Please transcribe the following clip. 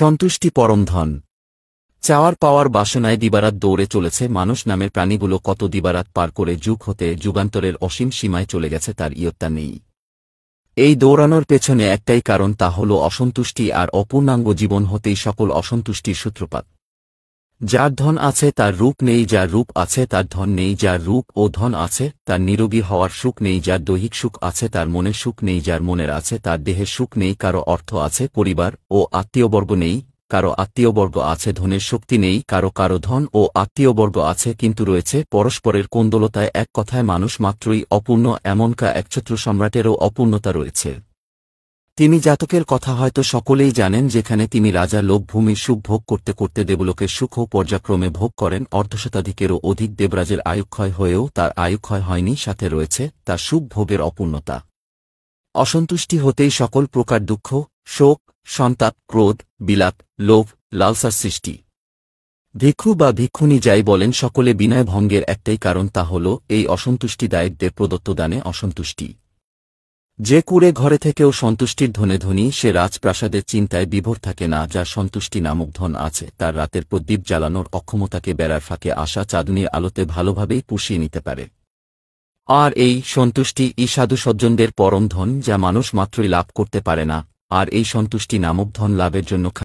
সন্তুষ্টি পরম ধন চাওয়ার পাওয়ার বাসনায় দিবারাত দৌড়ে চলেছে মানুষ নামের প্রাণীগুলো কত দিবারাত পার করে যুগ হতে যুগান্তরের অসীম সীমায় চলে গেছে তার ইয়ত্তা নেই এই দৌড়ানোর পেছনে একটাই কারণ তা হল অসন্তুষ্টি আর অপূর্ণাঙ্গ জীবন হতেই সকল অসন্তুষ্টির সূত্রপাত যার ধন আছে তার রূপ নেই যার রূপ আছে তার ধন নেই যার রূপ ও ধন আছে তার নিরোগী হওয়ার সুখ নেই যার দৈহিক সুখ আছে তার মনে সুখ নেই যার মনের আছে তার দেহের সুখ নেই কারো অর্থ আছে পরিবার ও আত্মীয়বর্গ নেই কারো আত্মীয়বর্গ আছে ধনের শক্তি নেই কারো কারো ধন ও আত্মীয়বর্গ আছে কিন্তু রয়েছে পরস্পরের কোন্দলতায় এক কথায় মানুষ মাত্রই অপূর্ণ এমনকা একছত্র সম্রাটেরও অপূর্ণতা রয়েছে তিনি জাতকের কথা হয়তো সকলেই জানেন যেখানে তিনি রাজা লোকভূমির সুখ ভোগ করতে করতে দেবলোকের সুখ পর্যাক্রমে ভোগ করেন অর্ধশতাধিকেরও অধিক দেবরাজের আয়ুক্ষয় হয়েও তার আয়ুক্ষয় হয়নি সাথে রয়েছে তার সুখ ভোগের অপূর্ণতা অসন্তুষ্টি হতেই সকল প্রকার দুঃখ শোক সন্তাপ ক্রোধ বিলাপ লোভ লালসার সৃষ্টি ভিক্ষু বা ভিক্ষুণী যাই বলেন সকলে বিনয় ভঙ্গের একটাই কারণ তা হল এই অসন্তুষ্টি দায়িত্বে প্রদত্ত দানে অসন্তুষ্টি যে কুড়ে ঘরে থেকেও সন্তুষ্টির ধনে ধনী সে রাজপ্রাসাদের চিন্তায় বিভোর থাকে না যা সন্তুষ্টি নামক ধন আছে তার রাতের প্রদীপ জ্বালানোর অক্ষমতাকে বেড়ার ফাঁকে আসা চাঁদনির আলোতে ভালোভাবেই পুষিয়ে নিতে পারে আর এই সন্তুষ্টি ই পরম ধন যা মানুষ মাত্রই লাভ করতে পারে না আর এই সন্তুষ্টি নামক ধন লাভের জন্য